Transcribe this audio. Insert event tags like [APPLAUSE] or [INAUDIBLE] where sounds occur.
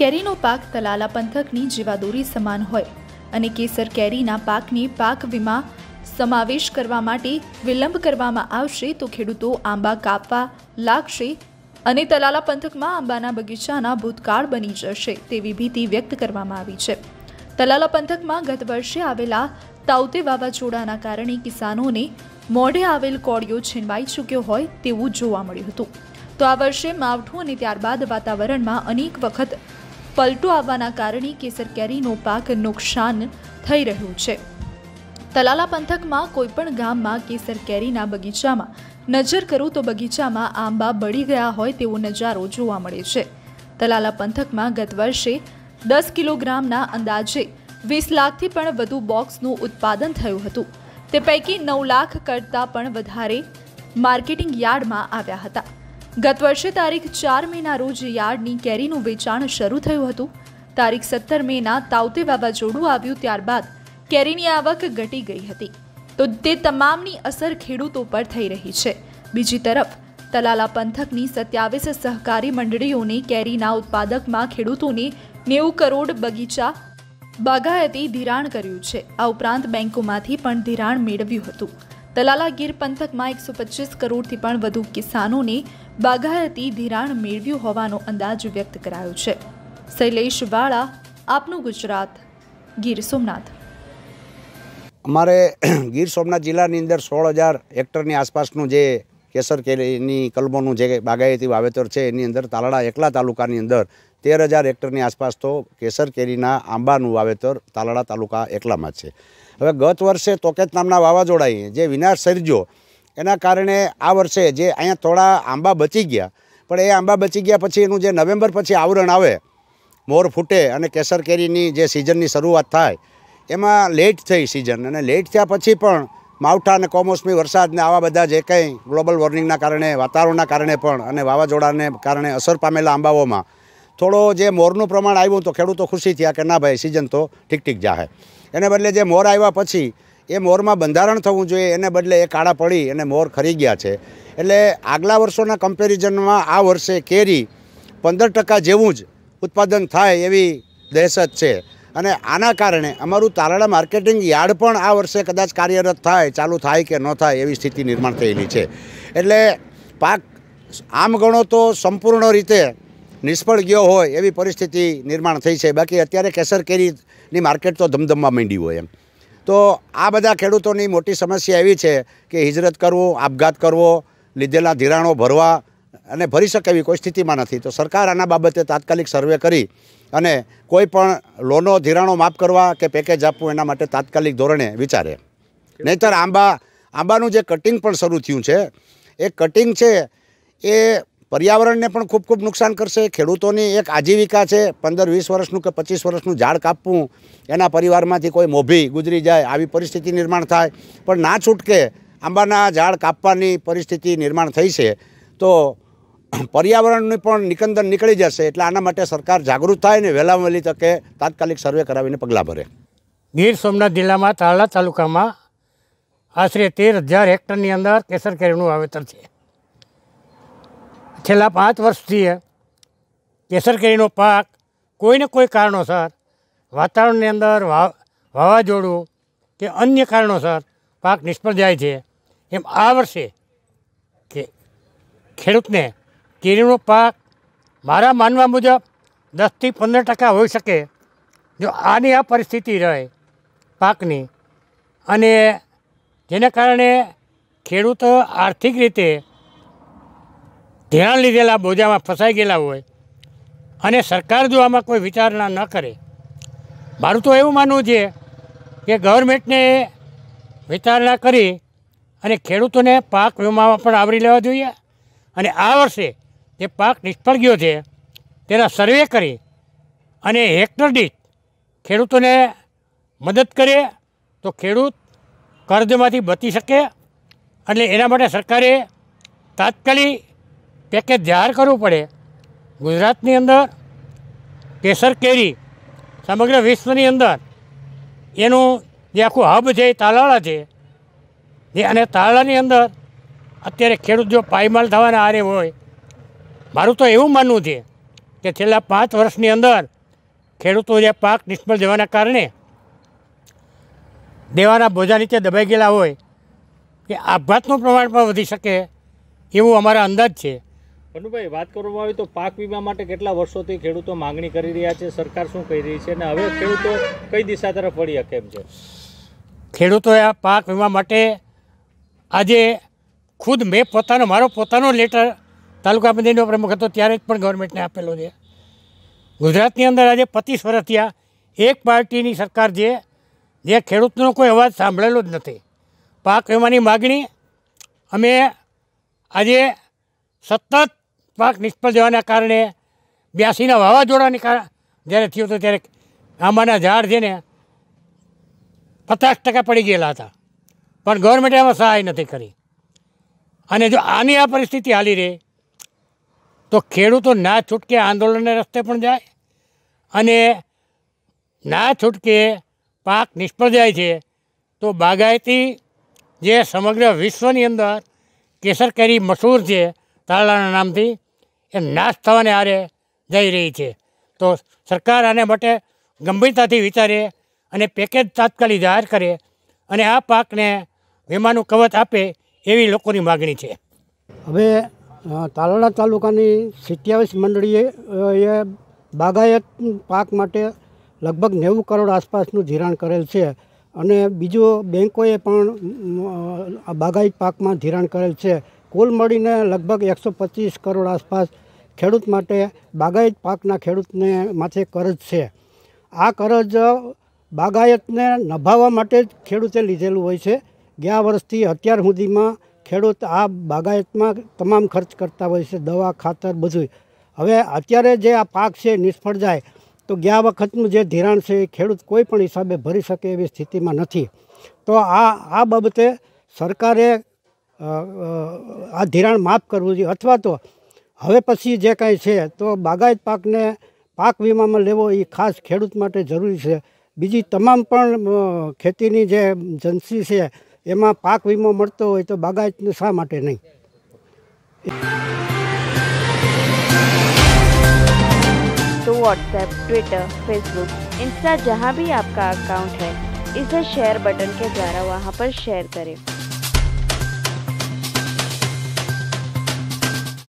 કેરીનો પાક તલાલા પંથકની જીવાદોરી સમાન હોય અને કેસર કેરીના પાકની પાક વીમા સમાવેશ કરવા માટે વિલંબ કરવામાં આવશે તો ખેડૂતો આંબા કાપવા લાગશે અને તલાલા પંથકમાં આંબાના બગીચાના ભૂતકાળ બની જશે તેવી ભીતિ વ્યક્ત કરવામાં આવી છે તલાલા પંથકમાં ગત વર્ષે આવેલા તાઉતે વાવાઝોડાના કારણે કિસાનોને મોઢે આવેલ કોળિયો છીનવાઈ ચૂક્યો હોય તેવું જોવા મળ્યું હતું તો આ વર્ષે માવઠું અને ત્યારબાદ વાતાવરણમાં અનેક વખત પલટો આવવાના કારણે કેસર કેરીનો પાક નુકસાન થઈ રહ્યું છે તલાલા પંથકમાં કોઈપણ ગામમાં કેસર કેરીના બગીચામાં નજર કરું તો બગીચામાં આંબા બળી ગયા હોય તેવો નજારો જોવા મળે છે તલાલા પંથકમાં ગત વર્ષે દસ કિલોગ્રામના અંદાજે વીસ લાખથી પણ વધુ બોક્સનું ઉત્પાદન થયું હતું તે પૈકી નવ લાખ કરતાં પણ વધારે માર્કેટિંગ યાર્ડમાં આવ્યા હતા ગત વર્ષે તારીખ ચાર મેના રોજ યાર્ડની કેરીનું વેચાણ શરૂ થયું હતું તારીખ સત્તર મેના તાવતે વાવાઝોડું આવ્યું ત્યારબાદ કેરીની આવક ઘટી ગઈ હતી તો તે તમામની અસર ખેડૂતો પર થઈ રહી છે બીજી તરફ તલાલા પંથકની સત્યાવીસ સહકારી મંડળીઓને કેરીના ઉત્પાદકમાં ખેડૂતોને નેવું કરોડ બગીચા બાગાયતી ધિરાણ કર્યું છે આ ઉપરાંત બેંકોમાંથી પણ ધિરાણ મેળવ્યું હતું તલાલા ગીર પંથકમાં એકસો પચીસ કરોડથી પણ વધુ કિસાનોને બાગાયતી ધિરાણ મેળવ્યું હોવાનો અંદાજ વ્યક્ત કરાયો છે શૈલેષ વાળા આપનું ગુજરાત ગીર સોમનાથ અમારે [CLEARS THROAT] ગીર સોમનાથ જિલ્લાની અંદર સોળ હજાર હેક્ટરની આસપાસનું જે કેસર કેરીની કલમોનું જે બાગાયતી વાવેતર છે એની અંદર તાલાળા એકલા તાલુકાની અંદર તેર હજાર હેક્ટરની આસપાસ તો કેસર કેરીના આંબાનું વાવેતર તાલાળા તાલુકા એકલામાં છે હવે ગત વર્ષે તોકેત નામના વાવાઝોડાએ જે વિનાશ સર્જ્યો એના કારણે આ વર્ષે જે અહીંયા થોડા આંબા બચી ગયા પણ એ આંબા બચી ગયા પછી એનું જે નવેમ્બર પછી આવરણ આવે મોર ફૂટે અને કેસર કેરીની જે સિઝનની શરૂઆત થાય એમાં લેટ થઈ સિઝન અને લેટ થયા પછી પણ માવઠા અને કમોસમી વરસાદને આવા બધા જે કંઈ ગ્લોબલ વોર્મિંગના કારણે વાતાવરણના કારણે પણ અને વાવાઝોડાને કારણે અસર પામેલા આંબાઓમાં થોડો જે મોરનું પ્રમાણ આવ્યું તો ખેડૂતો ખુશી થયા કે ના ભાઈ સિઝન તો ઠીક ઠીક જાહે એને બદલે જે મોર આવ્યા પછી એ મોરમાં બંધારણ થવું જોઈએ એને બદલે એ કાળા પડી અને મોર ખરી ગયા છે એટલે આગલા વર્ષોના કમ્પેરિઝનમાં આ વર્ષે કેરી પંદર ટકા જેવું જ ઉત્પાદન થાય એવી દહેશત છે અને આના કારણે અમારું તારાડા માર્કેટિંગ યાર્ડ પણ આ વર્ષે કદાચ કાર્યરત થાય ચાલુ થાય કે ન થાય એવી સ્થિતિ નિર્માણ થયેલી છે એટલે પાક આમ ગણો તો સંપૂર્ણ રીતે નિષ્ફળ ગયો હોય એવી પરિસ્થિતિ નિર્માણ થઈ છે બાકી અત્યારે કેસર કેરીની માર્કેટ તો ધમધમમાં માંડ્યું હોય એમ તો આ બધા ખેડૂતોની મોટી સમસ્યા એવી છે કે હિજરત કરવો આપઘાત કરવો લીધેલા ધિરાણો ભરવા અને ભરી શકે એવી કોઈ સ્થિતિમાં નથી તો સરકાર આના બાબતે તાત્કાલિક સર્વે કરી અને કોઈ પણ લોનો ધિરાણો માફ કરવા કે પેકેજ આપવું એના માટે તાત્કાલિક ધોરણે વિચારે નહીતર આંબા આંબાનું જે કટિંગ પણ શરૂ થયું છે એ કટિંગ છે એ પર્યાવરણને પણ ખૂબ ખૂબ નુકસાન કરશે ખેડૂતોની એક આજીવિકા છે પંદર વીસ વર્ષનું કે પચીસ વર્ષનું ઝાડ કાપવું એના પરિવારમાંથી કોઈ મોભી ગુજરી જાય આવી પરિસ્થિતિ નિર્માણ થાય પણ ના છૂટકે આંબાના ઝાડ કાપવાની પરિસ્થિતિ નિર્માણ થઈ છે તો પર્યાવરણની પણ નિકંદન નીકળી જશે એટલે આના માટે સરકાર જાગૃત થાય ને વહેલામાં વહેલી તકે તાત્કાલિક સર્વે કરાવીને પગલાં ભરે ગીર સોમનાથ જિલ્લામાં તાળા તાલુકામાં આશરે તેર હજાર હેક્ટરની અંદર કેસર કેરીનું વાવેતર છે છેલ્લા પાંચ વર્ષથી કેસર કેરીનો પાક કોઈને કોઈ કારણોસર વાતાવરણની અંદર વાવાઝોડું કે અન્ય કારણોસર પાક નિષ્ફળ જાય છે એમ આ વર્ષે કે ખેડૂતને કેરીનો પાક મારા માનવા મુજબ દસથી પંદર ટકા હોઈ શકે જો આની આ પરિસ્થિતિ રહે પાકની અને જેના કારણે ખેડૂત આર્થિક રીતે ધ્યાન લીધેલા બોજામાં ફસાઈ ગયેલા હોય અને સરકાર જો આમાં કોઈ વિચારણા ન કરે મારું તો એવું માનવું છે કે ગવર્મેન્ટને વિચારણા કરી અને ખેડૂતોને પાક વીમામાં પણ આવરી લેવા જોઈએ અને આ વર્ષે જે પાક નિષ્ફળ ગયો છે તેના સર્વે કરી અને હેક્ટર દીઠ ખેડૂતોને મદદ કરે તો ખેડૂત કર્જમાંથી બચી શકે અને એના માટે સરકારે તાત્કાલિક પેકેજ જાહેર કરવું પડે ગુજરાતની અંદર કેસર કેરી સમગ્ર વિશ્વની અંદર એનું જે આખું હબ છે એ તાલાળા છે જે અને તાલાળાની અંદર અત્યારે ખેડૂત જો પાયમાલ થવાના આરે હોય મારું તો એવું માનવું છે કે છેલ્લા પાંચ વર્ષની અંદર ખેડૂતો જે પાક નિષ્ફળ જવાના કારણે દેવાના બોજા નીચે દબાઈ ગયેલા હોય કે આપઘાતનું પ્રમાણ પણ વધી શકે એવું અમારા અંદાજ છે કનુભાઈ વાત કરવામાં આવી તો પાક વીમા માટે કેટલા વર્ષોથી ખેડૂતો માંગણી કરી રહ્યા છે સરકાર શું કહી રહી છે અને હવે ખેડૂતો કઈ દિશા તરફ વળી શકે એમ છે ખેડૂતોએ આ પાક વીમા માટે આજે ખુદ મેં પોતાનો મારો પોતાનો લેટર તાલુકા પંચાયતનો પ્રમુખ હતો ત્યારે જ પણ ગવર્મેન્ટને આપેલો છે ગુજરાતની અંદર આજે પચીસ વર્ષ થયા એક પાર્ટીની સરકાર જે જે ખેડૂતનો કોઈ અવાજ સાંભળેલો જ નથી પાક વીમાની માગણી અમે આજે સતત પાક નિષ્ફળ જવાના કારણે બ્યાસીના વાવાઝોડાની કારણે જ્યારે થયું હતું ત્યારે આંબાના ઝાડ છે ને પચાસ ટકા પડી ગયેલા હતા પણ ગવર્મેન્ટે આમાં સહાય નથી કરી અને જો આની આ પરિસ્થિતિ હાલી રહે તો ખેડૂતો ના છૂટકે આંદોલનને રસ્તે પણ જાય અને ના છૂટકે પાક નિષ્ફળ જાય છે તો બાગાયતી જે સમગ્ર વિશ્વની અંદર કેસર કેરી મશહૂર છે તાલાના નામથી એ નાશ થવાને આરે જઈ રહી છે તો સરકાર આને માટે ગંભીરતાથી વિચારે અને પેકેજ તાત્કાલિક જાહેર કરે અને આ પાકને વીમાનું કવચ આપે એવી લોકોની માગણી છે હવે તાલાળા તાલુકાની સિત્યાવીસ મંડળીએ એ બાગાયત પાક માટે લગભગ નેવું કરોડ આસપાસનું ધિરાણ કરેલ છે અને બીજો બેન્કોએ પણ બાગાયત પાકમાં ધિરાણ કરેલ છે કુલ મળીને લગભગ એકસો પચીસ કરોડ આસપાસ ખેડૂત માટે બાગાયત પાકના ખેડૂતને માથે કરજ છે આ કરજ બાગાયતને નભાવવા માટે જ ખેડૂતે લીધેલું હોય છે ગયા વર્ષથી અત્યાર સુધીમાં ખેડૂત આ બાગાયતમાં તમામ ખર્ચ કરતા હોય છે દવા ખાતર બધું હવે અત્યારે જે આ પાક છે નિષ્ફળ જાય તો ગયા વખતનું જે ધિરાણ છે એ ખેડૂત કોઈ પણ હિસાબે ભરી શકે એવી સ્થિતિમાં નથી તો આ આ બાબતે સરકારે આ ધિરાણ માફ કરવું જોઈએ અથવા તો હવે પછી જે કાંઈ છે તો બાગાયત પાકને પાક વીમામાં લેવો એ ખાસ ખેડૂત માટે જરૂરી છે બીજી તમામ પણ ખેતીની જે જન્સી છે એમાં પાક વીમો મળતો હોય તો બાગાયતને શા માટે નહીં तो व्हाट्सएप ट्विटर फेसबुक इंस्टा जहाँ भी आपका अकाउंट है इसे शेयर बटन के द्वारा वहाँ पर शेयर करें